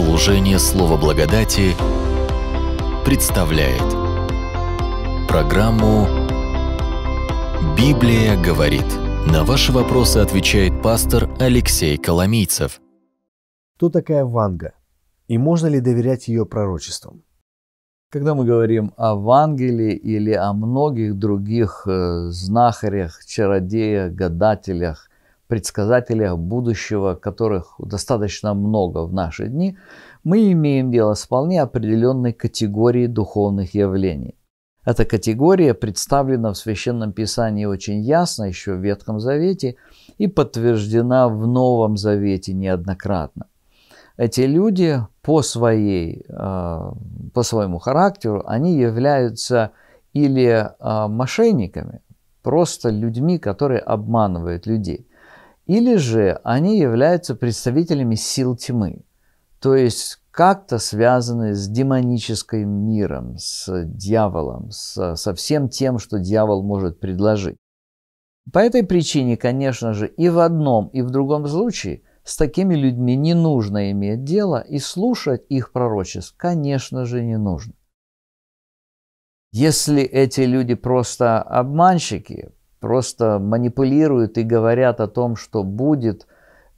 Служение Слова Благодати представляет программу «Библия говорит». На ваши вопросы отвечает пастор Алексей Коломийцев. Кто такая Ванга? И можно ли доверять ее пророчествам? Когда мы говорим о Вангеле или о многих других э, знахарях, чародеях, гадателях, предсказателях будущего, которых достаточно много в наши дни, мы имеем дело с вполне определенной категорией духовных явлений. Эта категория представлена в Священном Писании очень ясно еще в Ветхом Завете и подтверждена в Новом Завете неоднократно. Эти люди по, своей, а, по своему характеру, они являются или а, мошенниками, просто людьми, которые обманывают людей, или же они являются представителями сил тьмы, то есть как-то связаны с демоническим миром, с дьяволом, со всем тем, что дьявол может предложить. По этой причине, конечно же, и в одном, и в другом случае с такими людьми не нужно иметь дело, и слушать их пророчеств, конечно же, не нужно. Если эти люди просто обманщики, просто манипулируют и говорят о том, что будет,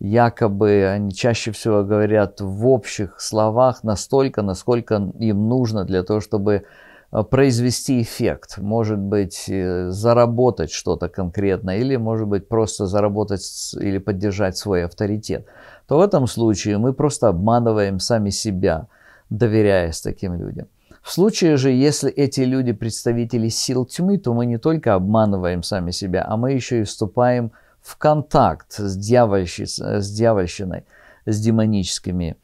якобы они чаще всего говорят в общих словах настолько, насколько им нужно для того, чтобы э, произвести эффект, может быть, э, заработать что-то конкретно, или, может быть, просто заработать или поддержать свой авторитет, то в этом случае мы просто обманываем сами себя, доверяясь таким людям. В случае же, если эти люди представители сил тьмы, то мы не только обманываем сами себя, а мы еще и вступаем в контакт с, дьявольщи, с дьявольщиной, с демоническими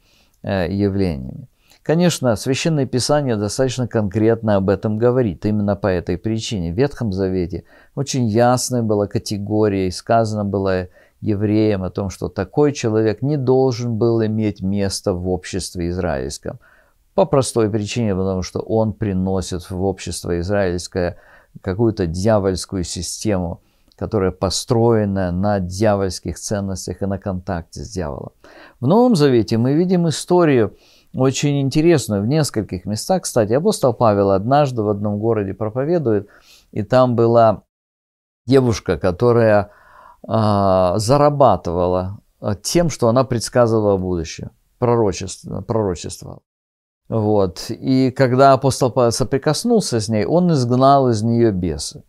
э, явлениями. Конечно, Священное Писание достаточно конкретно об этом говорит, именно по этой причине. В Ветхом Завете очень ясная была категория, и сказано было евреям о том, что такой человек не должен был иметь место в обществе израильском – по простой причине, потому что он приносит в общество израильское какую-то дьявольскую систему, которая построена на дьявольских ценностях и на контакте с дьяволом. В Новом Завете мы видим историю очень интересную в нескольких местах. Кстати, апостол Павел однажды в одном городе проповедует, и там была девушка, которая э, зарабатывала а, тем, что она предсказывала будущее, пророчествовала. Вот. И когда апостол соприкоснулся с ней, он изгнал из нее беса.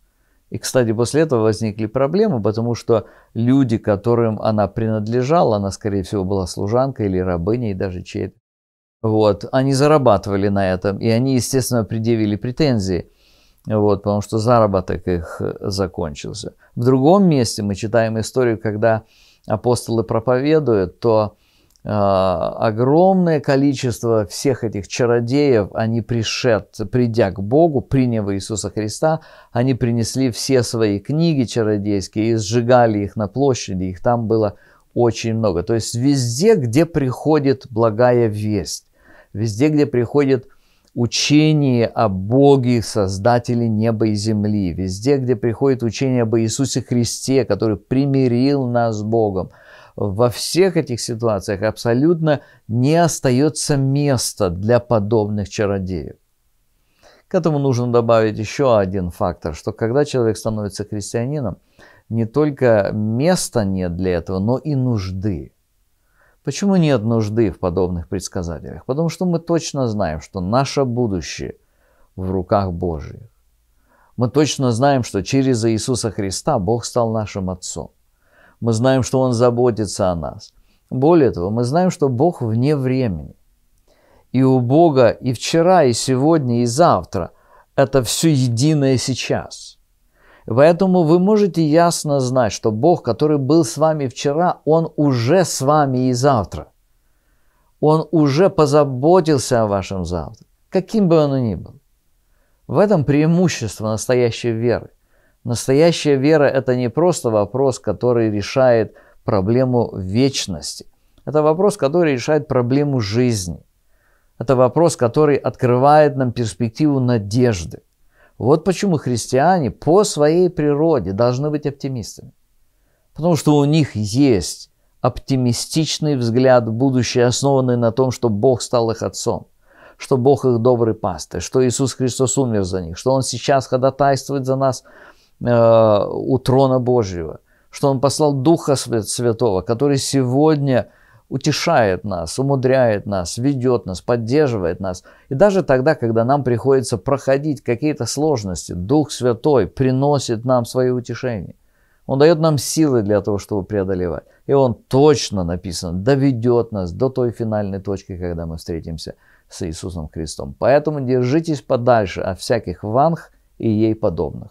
И, кстати, после этого возникли проблемы, потому что люди, которым она принадлежала, она, скорее всего, была служанкой или рабыней, даже чей-то, вот, они зарабатывали на этом, и они, естественно, предъявили претензии, вот, потому что заработок их закончился. В другом месте мы читаем историю, когда апостолы проповедуют, то а, огромное количество всех этих чародеев, они пришед, придя к Богу, приняв Иисуса Христа, они принесли все свои книги чародейские и сжигали их на площади, их там было очень много. То есть везде, где приходит благая весть, везде, где приходит учение о Боге, Создателе неба и земли, везде, где приходит учение об Иисусе Христе, который примирил нас с Богом – во всех этих ситуациях абсолютно не остается места для подобных чародеев. К этому нужно добавить еще один фактор, что когда человек становится христианином, не только места нет для этого, но и нужды. Почему нет нужды в подобных предсказателях? Потому что мы точно знаем, что наше будущее в руках Божьих. Мы точно знаем, что через Иисуса Христа Бог стал нашим Отцом. Мы знаем, что Он заботится о нас. Более того, мы знаем, что Бог вне времени. И у Бога и вчера, и сегодня, и завтра – это все единое сейчас. Поэтому вы можете ясно знать, что Бог, который был с вами вчера, Он уже с вами и завтра. Он уже позаботился о вашем завтра, каким бы оно ни было. В этом преимущество настоящей веры. Настоящая вера – это не просто вопрос, который решает проблему вечности. Это вопрос, который решает проблему жизни. Это вопрос, который открывает нам перспективу надежды. Вот почему христиане по своей природе должны быть оптимистами. Потому что у них есть оптимистичный взгляд в будущее, основанный на том, что Бог стал их отцом, что Бог их добрый пастырь, что Иисус Христос умер за них, что Он сейчас ходатайствует за нас – Э, у трона Божьего, что Он послал Духа Святого, который сегодня утешает нас, умудряет нас, ведет нас, поддерживает нас. И даже тогда, когда нам приходится проходить какие-то сложности, Дух Святой приносит нам свои утешения. Он дает нам силы для того, чтобы преодолевать. И Он точно написан, доведет нас до той финальной точки, когда мы встретимся с Иисусом Христом. Поэтому держитесь подальше от всяких ванг и ей подобных.